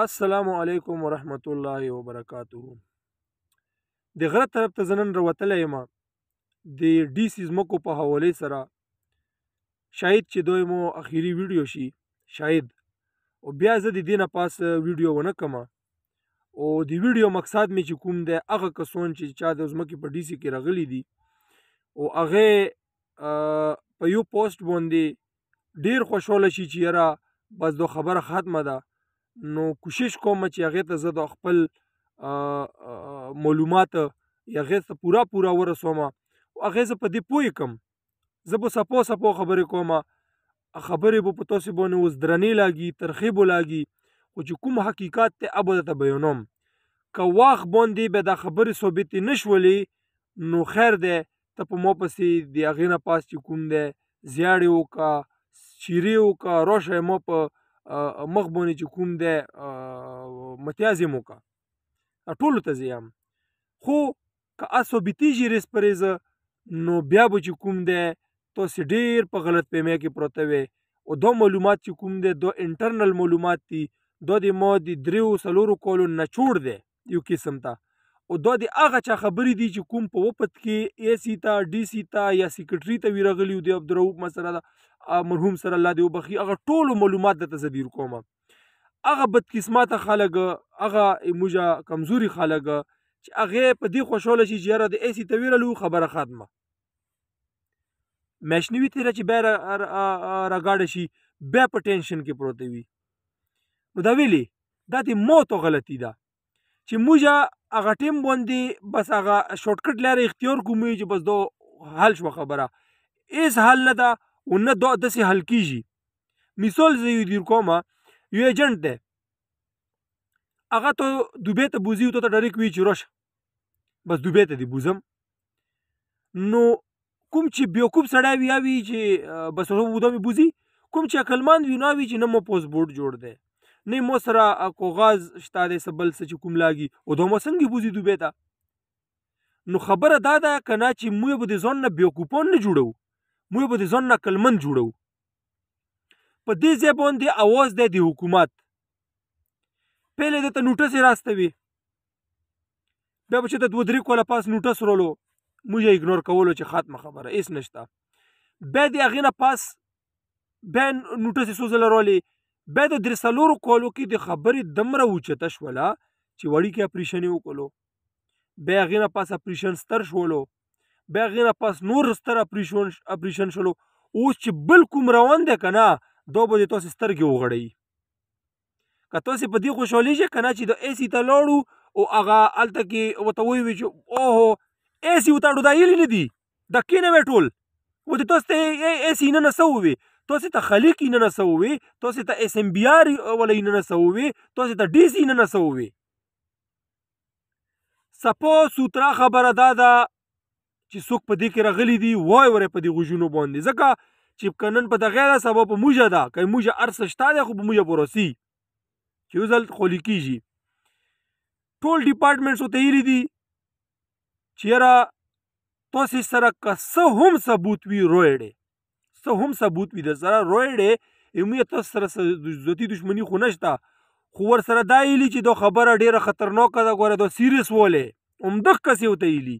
السلام علیکم ورحمت الله وبرکاته د غره طرف ته زنن وروتلې یم د ډي سي زمکو په حواله سره شاید چې دوی مو اخیری ویډیو شي شاید او بیا زه د دې نه پاس ویډیو ونه کما او د ویډیو مقصد می چې کوم دی هغه کسون چې چا د زمکې په ډي سي کې راغلي دي او هغه په یو پوسټ باندې ډیر خوشاله شي چې یاره بس دو خبره ختمه ده نو کوشش کوم چې هغه ته زه د خپل معلومات هغه ته پورا پورا ورسوم او هغه زه په دې پوي کم زه به سپو سپو خبرې کوم خبرې به په تاسو باندې وز درنې لاګي ترخیب لاګي خو چې کوم حقیقت ته ابد ته بیانوم که واخ باندې به د خبرې ثابت نشولې نو خیر ده ته په مو پسې دی هغه نه پاس چې کوم ده زیاړې وکا چیرې وکا روشه مو په مخ باندې چې کوم دی متیازې موکا ټولو ته زیام خو که اسو بتیږي ریس پرېز نو بیا به چې کوم دی تاسو ډیر په غلط پیمه کې پروت وي او دو معلومات چې کوم دی دو انټرنل معلومات دي دو د مو د دریو سلورو کولو نه چوړ دی یو قسم ته او دا د هغه چا خبرې دي چې کوم په وپت کې اے سی تا ډی سی تا یا سیکرټری ته ویرغلی دی عبدالرؤف مسره دا مرحوم سره الله دې وبخي هغه ټول معلومات د تصدیر کوم هغه بدقسمته خلک هغه موجه کمزوري خلک چې هغه په دې خوشاله شي چې یاره د اسی تویرلو خبره خاتمه مشنوي تیر چې بیر راګاډ شي بیا په ټینشن کې پروت وي نو دا ویلي دا د موتو غلطي ده چې موږ هغه ټیم باندې بس هغه شارټ کټ لاره اختیار کومي چې بس دو حل شو خبره ایس حل نه ده او نه دو داسې حل کیږي مثال زه یو دیر کومه یو ایجنټ دی هغه ته دوبې ته بوزي او ته ډایرک وی چې روش بس دوبې ته دی بوزم نو کوم چې بیوقوب سړی وی وی چې بس هغه ودمه بوزي کوم چې عقلمند وی نو وی چې نه مو پوس بورډ جوړ دی نه مو سره کاغذ شته د سبل څه چې کوم لاګي او دوه مو څنګه بوزي دوبه تا نو خبره دا ده کنه چې موږ به د ځون نه بیوکوپون نه جوړو موږ به د ځون نه کلمن جوړو په دې ځای باندې اواز دی د حکومت پهلې د ته نوټس راستوي بیا به چې د دوه درې کوله پاس نوټس رولو موږ اګنور کولو چې ختمه خبره ایس نشته بیا د هغې نه پاس بیا نوټسې څو ځله رولې بیا د درې څلورو کالو کې د خبرې دمره اوچته شوله چې وړیکې اپریشن یې وکړلو بیا هغې نه پاس اپریشن ستر شولو بیا هغې نه پاس نور ستر اپریشن اپریشن شولو اوس چې بل کوم روان دی که نه دا به دې تاسې سترګې وغړوي که تاسې په دې خوشحالي شئ که نه چې د ایسي ته لاړو او هغه هلته کې ورته ووي چې اوهو ایسي وتاړو دا هیلې نه دي د کینه وې ټول و د تاسو ته ایسي نه نه سووي توسې ته خلیق یې نه سووي توسې ته اس ام بی آر ولې نه سووي توسې ته ډي سي نه سووي سپو سوترا خبره دا ده چې څوک په دې کې راغلي دي وای ورې په دې غوژونو باندې ځکه چې کنن په دغه غیر سبب په موجه ده که موجه ارس شته ده خو په موجه بروسي چې وزل خلیقیږي ټول ډپارټمنټس ته یې دي چیرې تاسو سره که څه هم ثبوت وی روړې څه هم ثبوت وي د سره رویډې امي تاسو سره ذاتی دښمنی خو نشته خو ور سره دا ایلی چې دا خبره ډیره خطرناک ده ګوره دا سیریس ولې عمدق کسي وته ایلی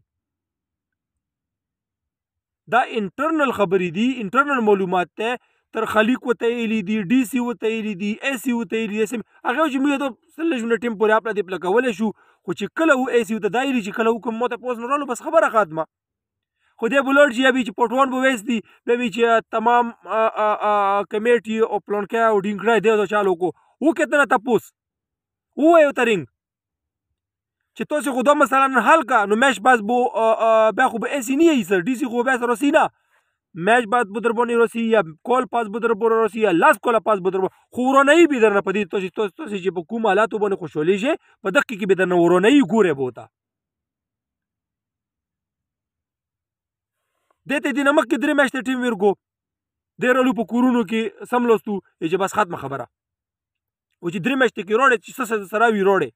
دا انټرنل خبرې دي انټرنل معلومات ته تر خلیق وته ایلی دی ډی سی وته ایلی دی ای سی وته ایلی سم هغه چې موږ ته سل جون ټیم پورې خپل دی پلکول شو خو چې کله و ای سی وته دایری چې کله حکم مو ته پوز نه رالو بس خبره خاتمه خو دی به لاړ شي یا به چې پټوان به ویستي بیا به چې تمام کمیټي او پلانکی او ډینګړی دی دا چالو کو وکړه نه تپوس ووایو ته رنګ چې تاسو خو دا مثلا حل کا نو میش باز بو بیا خو به اسی نه ای سر ډیسی خو بیا سره سینا میش باز بو در باندې روسی یا کول پاس بو در بو روسی یا لاس کول پاس بو در بو خو ورو نه ای به در نه پدې تاسو تاسو چې په کوم حالات باندې خوشحالي شي په دقیق کې به در نه ورو نه ای ګوره بوته د دې دینه مخکې درې میاشتې ټیم ورکو ډېر لو په کورونو کې سم لوستو چې بس ختم خبره و چې درې میاشتې کې روړې چې څه سره وی روړې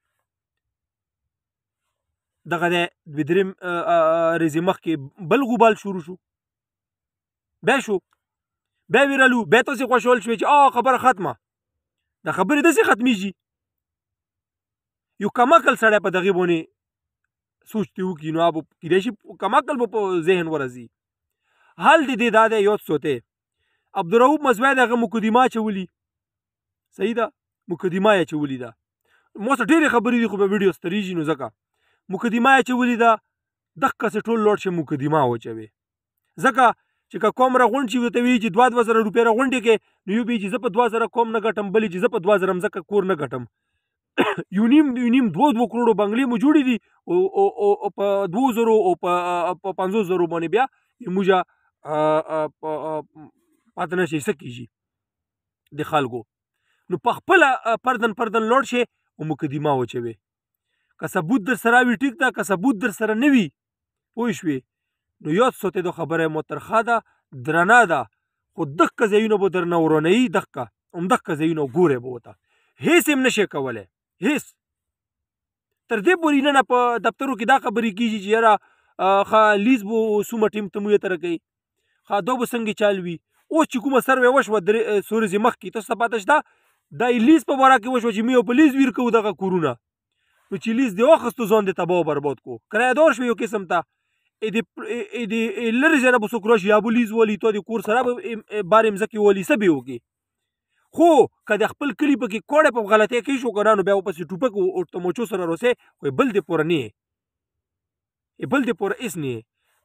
دغه د بدریم رزي مخ کې بل غبال شروع شو بیا شو بیا ویرالو بیا تاسو خوشحال شوي چې آ خبره ختمه د خبرې داسې ختمیږي یو کماکل سړی په دغې بونې سوچ ته وکړي نو کیدای شي کماکل به په ذهن ورځي حل دي دا دی یو څوته عبدالرؤوف مزوی دغه مقدمه چولی صحیح ده مقدمه یې چولی ده مو سره ډېرې خبرې دي خو په ویډیو ستریږي نو ځکه مقدمه یې چولی ده دغه څه ټول لوړ شي مقدمه وچوي ځکه چې کوم رغون چې وته وی چې 2000 روپۍ رغونډې کې نو یو به چې زپ 2000 کوم نه غټم بلې چې زپ 2000 مزکه کور نه غټم یونیم یونیم دوه دوه کروڑو بنگلې مو جوړې دي او او په 2000 او په 5000 باندې بیا موږ پاتې نه شي څه کیږي د خلکو نو په خپل پردن پردن لوړ شي او مقدمه وچوي که ثبوت در سره وي ټیک ده که ثبوت در سره نه وي پوه شوې نو یاد ساتئ دا خبره مو ترخه ده درنه ده خو دغه ځایونه به درنه ورنوي دغه همدغه ځایونه ګورې به ورته هیڅ هم نشي کولی هیڅ تر دې پورې نن په دفترو کې دا خبرې کیږي چې یاره ښه لیز به څومره ټیم ته مو یې ترکوي ادو به څنګه چال وي اوس چې کومه سروې وشوه درې سورځې مخکې تاسو ته پاتې شته دا ایلیس په باره کې وشوه چې موږ یو پولیس ویر کوو دغه کورونه نو چې لیز دی واخستو ځان د تباہ برباد کو کرایدار شو یو قسم ته ا دې ا دې لری جره بو سکروش یا بولیز ولی ته د کور سره بار مزکی ولی سبي وږي خو کله خپل کلی په کې کوړه په غلطه کې شو کنه نو بیا په ټوپک او ټموچو سره روسه وای بل دې پور نه بل دې پور اس نه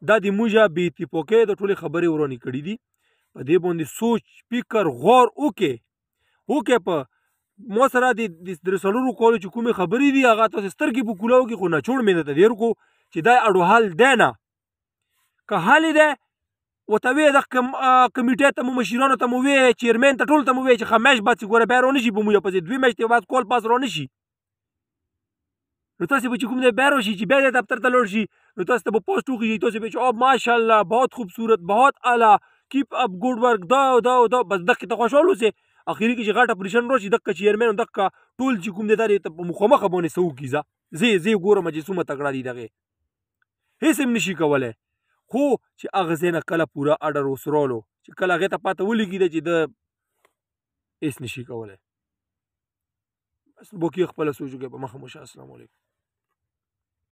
دا د موږ به اتفاقه د ټوله خبرې ورانی کړې دي په دې باندې سوچ فکر غور وکي وکي په مو سره د درسلورو کول چې کومه خبرې دي هغه تاسو سترګې په کولاو کې خو نه چوڑ مینه ته ډیر کو چې دا اډو حال دی نه که حال دی وتوی د کم کمیټې ته مو مشرانو ته مو وی چیرمن ته ټول ته مو وی چې خمیش بچ ګوره بیرونه شي په مو په دې دوی میاشتې بعد کول پاس رونه شي نو تاسو به چې کوم ځای بیا راشي چې بیا دفتر ته لاړ شي نو تاسو ته به پوسټ وخیږي تاسو به چې او ماشاءالله بہت خوبصورت بہت اعلی کیپ اپ ګوډ ورک دا دا دا بس دغه ته خوشاله اوسئ اخیری کې چې غټه پریشن راشي دغه چیرمن دغه ټول چې کوم دی دا مخامخ باندې سو کیزه زی زی ګورم چې څومره تکړه دی دغه هیڅ هم نشي کولای خو چې هغه زینه کله پوره اډر وسرولو چې کله هغه ته پاته ولګید چې د هیڅ نشي کولای بس بوکی خپل سوچو کې په مخه مشه السلام علیکم